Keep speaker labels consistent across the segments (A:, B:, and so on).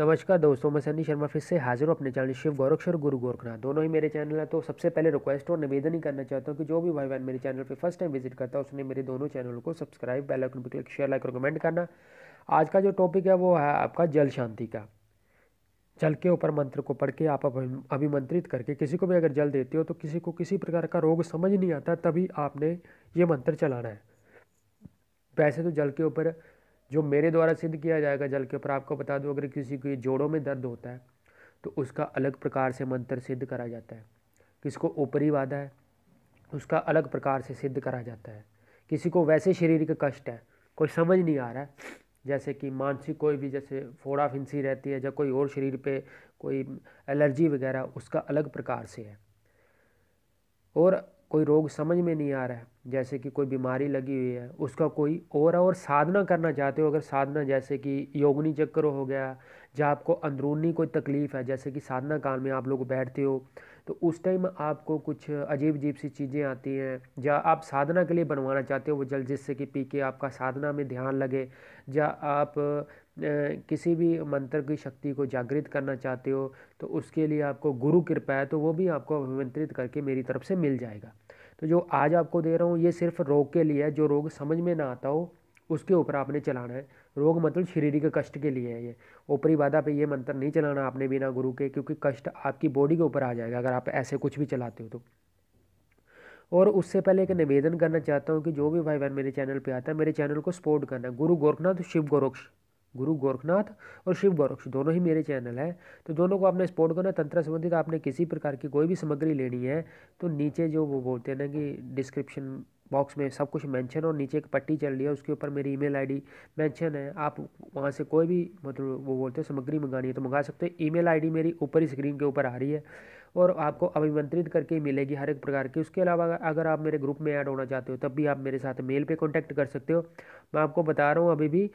A: नमस्कार दोस्तों मैं सनी शर्मा फिर से हाजिर हूँ अपने चैनल शिव गोरक्षर गुरु गोरखनाथ दोनों ही मेरे चैनल है तो सबसे पहले रिक्वेस्ट और निवेदन ही करना चाहता हूँ कि जो भी भाई बहन मेरे चैनल पर फर्स्ट टाइम विजिट करता है उसने मेरे दोनों चैनल को सब्सक्राइब बेल आइकन पर क्लिक शेयर लाइक और कमेंट करना आज का जो टॉपिक है वो है आपका जल शांति का जल के ऊपर मंत्र को पढ़ के आप अभिमंत्रित करके किसी को भी अगर जल देते हो तो किसी को किसी प्रकार का रोग समझ नहीं आता तभी आपने ये मंत्र चलाना है वैसे तो जल के ऊपर जो मेरे द्वारा सिद्ध किया जाएगा जल के ऊपर आपको बता दूँ अगर किसी को जोड़ों में दर्द होता है तो उसका अलग प्रकार से मंत्र सिद्ध करा जाता है किसको ऊपरी वादा है उसका अलग प्रकार से सिद्ध करा जाता है किसी को वैसे शरीर का कष्ट है कोई समझ नहीं आ रहा है जैसे कि मानसिक कोई भी जैसे फोड़ा फिंसी रहती है या कोई और शरीर पे कोई एलर्जी वगैरह उसका अलग प्रकार से है और कोई रोग समझ में नहीं आ रहा है जैसे कि कोई बीमारी लगी हुई है उसका कोई और और साधना करना चाहते हो अगर साधना जैसे कि योगनी चक्र हो गया या आपको अंदरूनी कोई तकलीफ़ है जैसे कि साधना काल में आप लोग बैठते हो तो उस टाइम आपको कुछ अजीब अजीब सी चीज़ें आती हैं या आप साधना के लिए बनवाना चाहते हो वो जल जिससे कि पी के आपका साधना में ध्यान लगे या आप किसी भी मंत्र की शक्ति को जागृत करना चाहते हो तो उसके लिए आपको गुरु कृपा है तो वो भी आपको अभिमंत्रित करके मेरी तरफ से मिल जाएगा तो जो आज आपको दे रहा हूँ ये सिर्फ रोग के लिए है जो रोग समझ में ना आता हो उसके ऊपर आपने चलाना है रोग मतलब शारीरिक कष्ट के लिए है ये ऊपरी बाधा पे ये मंत्र नहीं चलाना आपने बिना गुरु के क्योंकि कष्ट आपकी बॉडी के ऊपर आ जाएगा अगर आप ऐसे कुछ भी चलाते हो तो और उससे पहले एक निवेदन करना चाहता हूँ कि जो भी भाई बहन मेरे चैनल पे आता है मेरे चैनल को सपोर्ट करना गुरु गोरखनाथ शिव गोरक्ष गुरु गोरखनाथ और शिव गोरक्ष दोनों ही मेरे चैनल हैं तो दोनों को आपने सपोर्ट करना तंत्र संबंधित आपने किसी प्रकार की कोई भी सामग्री लेनी है तो नीचे जो वो बोलते हैं ना कि डिस्क्रिप्शन बॉक्स में सब कुछ मेंशन और नीचे एक पट्टी चल रही है उसके ऊपर मेरी ईमेल आईडी मेंशन है आप वहाँ से कोई भी मतलब वो बोलते हैं सामग्री मंगानी है तो मंगा सकते हो ईमेल आईडी मेरी ऊपर ही स्क्रीन के ऊपर आ रही है और आपको अभिमंत्रित करके ही मिलेगी हर एक प्रकार की उसके अलावा अगर आप मेरे ग्रुप में ऐड होना चाहते हो तब भी आप मेरे साथ मेल पे कांटेक्ट कर सकते हो मैं आपको बता रहा हूँ अभी भी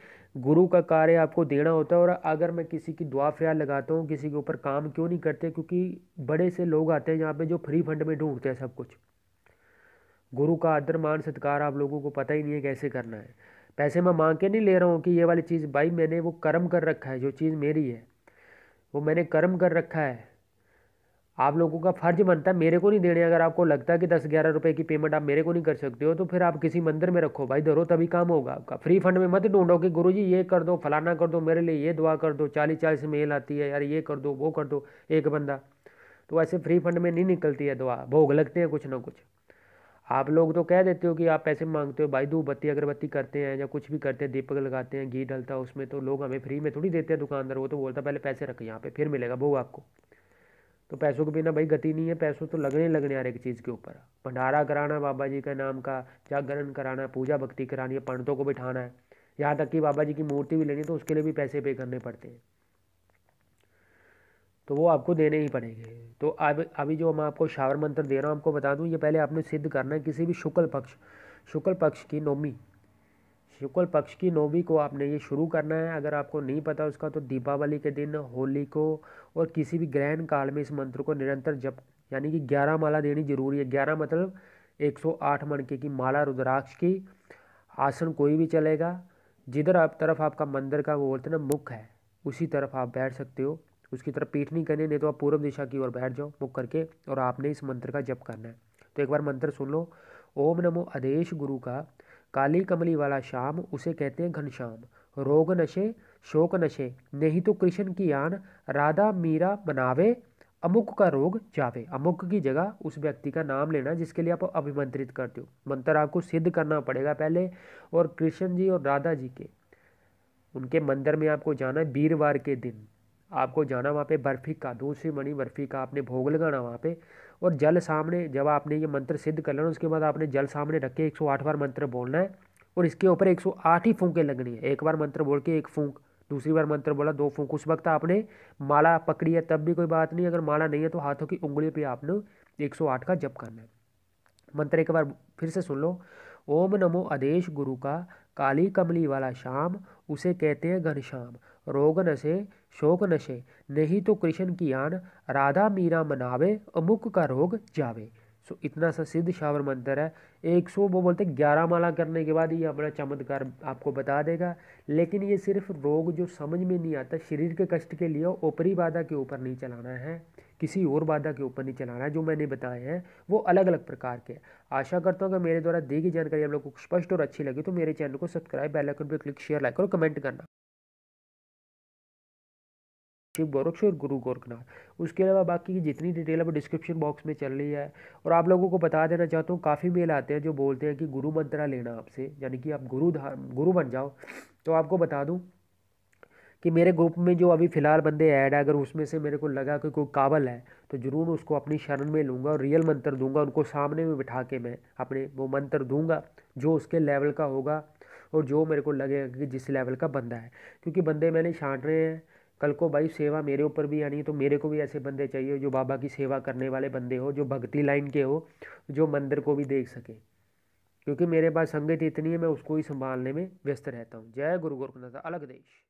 A: गुरु का कार्य आपको देना होता है और अगर मैं किसी की दुआ फ्याल लगाता हूँ किसी के ऊपर काम क्यों नहीं करते क्योंकि बड़े से लोग आते हैं यहाँ पर जो फ्री फंड में ढूंढते हैं सब कुछ गुरु का आदर मान सत्कार आप लोगों को पता ही नहीं है कैसे करना है पैसे मैं मांग के नहीं ले रहा हूँ कि ये वाली चीज़ भाई मैंने वो कर्म कर रखा है जो चीज़ मेरी है वो मैंने कर्म कर रखा है आप लोगों का फर्ज बनता है मेरे को नहीं देने अगर आपको लगता है कि दस ग्यारह रुपए की पेमेंट आप मेरे को नहीं कर सकते हो तो फिर आप किसी मंदिर में रखो भाई धरो तभी काम होगा आपका फ्री फंड में मत ढूंढो कि गुरु जी ये कर दो फलाना कर दो मेरे लिए ये दुआ कर दो चालीस चालीस मेल आती है यार ये कर दो वो कर दो एक बंदा तो ऐसे फ्री फंड में नहीं निकलती है दुआ भोग लगते हैं कुछ ना कुछ आप लोग तो कह देते हो कि आप पैसे मांगते हो भाई धूप बत्ती अगरबत्ती करते हैं या कुछ भी करते हैं दीपक लगाते हैं घी डलता है उसमें तो लोग हमें फ्री में थोड़ी देते हैं दुकानदार वो तो बोलता पहले पैसे रख यहाँ पे फिर मिलेगा भोग आपको तो पैसों के बिना भाई गति नहीं है पैसों तो लगने लगने हर एक चीज़ के ऊपर भंडारा कराना बाबा जी का नाम का जागरण कराना पूजा भक्ति करानी है पंडितों को बिठाना है यहाँ तक कि बाबा जी की मूर्ति भी लेनी है तो उसके लिए भी पैसे पे करने पड़ते हैं तो वो आपको देने ही पड़ेंगे तो अब अभी जो मैं आपको शावर मंत्र दे रहा हूँ आपको बता दूँ ये पहले आपने सिद्ध करना है किसी भी शुक्ल पक्ष शुक्ल पक्ष की नौमी शुक्ल पक्ष की नौवीं को आपने ये शुरू करना है अगर आपको नहीं पता उसका तो दीपावली के दिन होली को और किसी भी ग्रहण काल में इस मंत्र को निरंतर जप यानी कि ग्यारह माला देनी जरूरी है ग्यारह मतलब एक सौ आठ मणके की माला रुद्राक्ष की आसन कोई भी चलेगा जिधर आप तरफ आपका मंदिर का वो बोलते ना मुख है उसी तरफ आप बैठ सकते हो उसकी तरफ पीठ नहीं करनी नहीं तो आप पूर्व दिशा की ओर बैठ जाओ मुख करके और आपने इस मंत्र का जप करना है तो एक बार मंत्र सुन लो ओम नमो आदेश गुरु का काली कमली वाला शाम उसे कहते हैं घनश्याम रोग नशे शोक नशे नहीं तो कृष्ण की आन राधा मीरा बनावे अमुक का रोग जावे अमुक की जगह उस व्यक्ति का नाम लेना जिसके लिए आप अभिमंत्रित करते हो मंत्र आपको सिद्ध करना पड़ेगा पहले और कृष्ण जी और राधा जी के उनके मंदिर में आपको जाना है वीरवार के दिन आपको जाना वहाँ पे बर्फ़ी का दूसरी मणि बर्फ़ी का आपने भोग लगाना वहाँ पे और जल सामने जब आपने ये मंत्र सिद्ध कर लेना उसके बाद आपने जल सामने रख के एक सौ आठ बार मंत्र बोलना है और इसके ऊपर एक सौ आठ ही फूंकें लगनी है एक बार मंत्र बोल के एक फूंक दूसरी बार मंत्र बोला दो फूंक उस वक्त आपने माला पकड़ी है तब भी कोई बात नहीं अगर माला नहीं है तो हाथों की उंगली पर आपने एक सौ आठ का जप करना है मंत्र एक बार फिर से सुन लो ओम नमो आदेश गुरु का काली कमली वाला श्याम उसे कहते हैं घनश्याम रोग नशे शोक नशे नहीं तो कृष्ण की आन राधा मीरा मनावे अमुक का रोग जावे सो इतना सा सिद्ध शावर मंत्र है एक सौ वो बोलते ग्यारह माला करने के बाद ये अपना चमत्कार आपको बता देगा लेकिन ये सिर्फ रोग जो समझ में नहीं आता शरीर के कष्ट के लिए ऊपरी बाधा के ऊपर नहीं चलाना है किसी और बाधा के ऊपर नहीं चलाना है जो मैंने बताए हैं वो अलग अलग प्रकार के आशा करता हूँ अगर मेरे द्वारा दी गई जानकारी आप लोग को स्पष्ट और अच्छी लगी तो मेरे चैनल को सब्सक्राइब बेल आइकन पर क्लिक शेयर लाइक और कमेंट करना शिव गोरक्ष और गुरु गोरखनाथ उसके अलावा बाकी की जितनी डिटेल है वो डिस्क्रिप्शन बॉक्स में चल रही है और आप लोगों को बता देना चाहता हूँ काफ़ी मेल आते हैं जो बोलते हैं कि गुरु मंत्रा लेना आपसे यानी कि आप गुरु धाम गुरु बन जाओ तो आपको बता दूँ कि मेरे ग्रुप में जो अभी फ़िलहाल बंदे ऐड है अगर उसमें से मेरे को लगा कि कोई काबल है तो ज़रूर उसको अपनी शरण में लूँगा और रियल मंत्र दूंगा उनको सामने में बिठा के मैं अपने वो मंत्र दूंगा जो उसके लेवल का होगा और जो मेरे को लगेगा कि जिस लेवल का बंदा है क्योंकि बंदे मैंने छाँट रहे हैं कल को भाई सेवा मेरे ऊपर भी आनी है तो मेरे को भी ऐसे बंदे चाहिए जो बाबा की सेवा करने वाले बंदे हो जो भक्ति लाइन के हो जो मंदिर को भी देख सके क्योंकि मेरे पास संगत इतनी है मैं उसको ही संभालने में व्यस्त रहता हूँ जय गुरु गोरखनाथ अलग देश